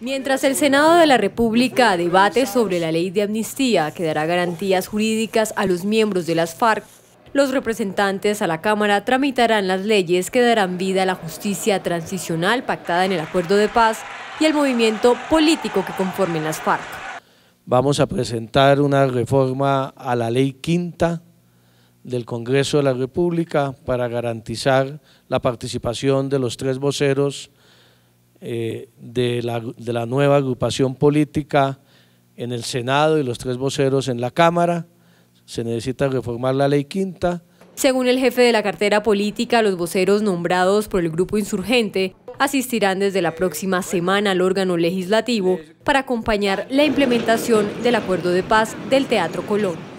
Mientras el Senado de la República debate sobre la ley de amnistía que dará garantías jurídicas a los miembros de las FARC, los representantes a la Cámara tramitarán las leyes que darán vida a la justicia transicional pactada en el acuerdo de paz y al movimiento político que conformen las FARC. Vamos a presentar una reforma a la ley quinta del Congreso de la República para garantizar la participación de los tres voceros eh, de, la, de la nueva agrupación política en el Senado y los tres voceros en la Cámara. Se necesita reformar la ley quinta. Según el jefe de la cartera política, los voceros nombrados por el grupo insurgente asistirán desde la próxima semana al órgano legislativo para acompañar la implementación del acuerdo de paz del Teatro Colón.